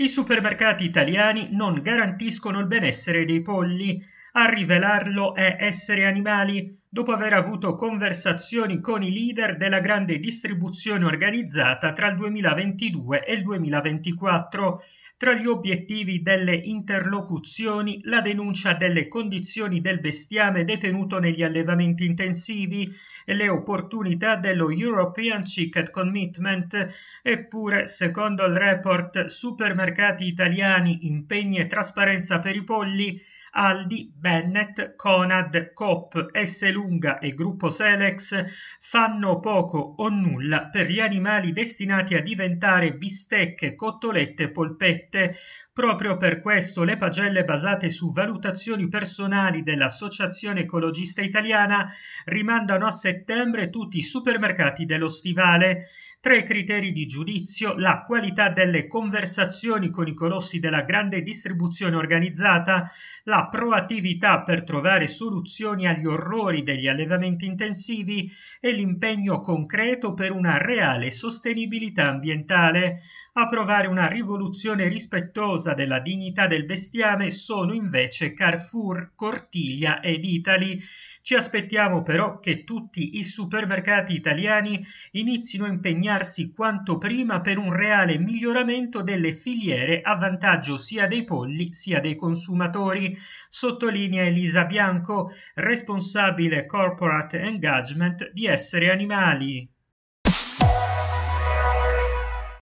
I supermercati italiani non garantiscono il benessere dei polli. A rivelarlo è Essere Animali, dopo aver avuto conversazioni con i leader della grande distribuzione organizzata tra il 2022 e il 2024. Tra gli obiettivi delle interlocuzioni la denuncia delle condizioni del bestiame detenuto negli allevamenti intensivi e le opportunità dello European Chicken Commitment, eppure secondo il report Supermercati Italiani Impegni e Trasparenza per i Polli, Aldi, Bennett, Conad, Coop, S. Lunga e Gruppo Selex fanno poco o nulla per gli animali destinati a diventare bistecche, cotolette, polpette. Proprio per questo le pagelle basate su valutazioni personali dell'Associazione Ecologista Italiana rimandano a settembre tutti i supermercati dello stivale tra i criteri di giudizio la qualità delle conversazioni con i colossi della grande distribuzione organizzata, la proattività per trovare soluzioni agli orrori degli allevamenti intensivi e l'impegno concreto per una reale sostenibilità ambientale. A provare una rivoluzione rispettosa della dignità del bestiame sono invece Carrefour, Cortiglia ed Italy, ci aspettiamo però che tutti i supermercati italiani inizino a impegnarsi quanto prima per un reale miglioramento delle filiere a vantaggio sia dei polli sia dei consumatori, sottolinea Elisa Bianco, responsabile corporate engagement di Essere Animali.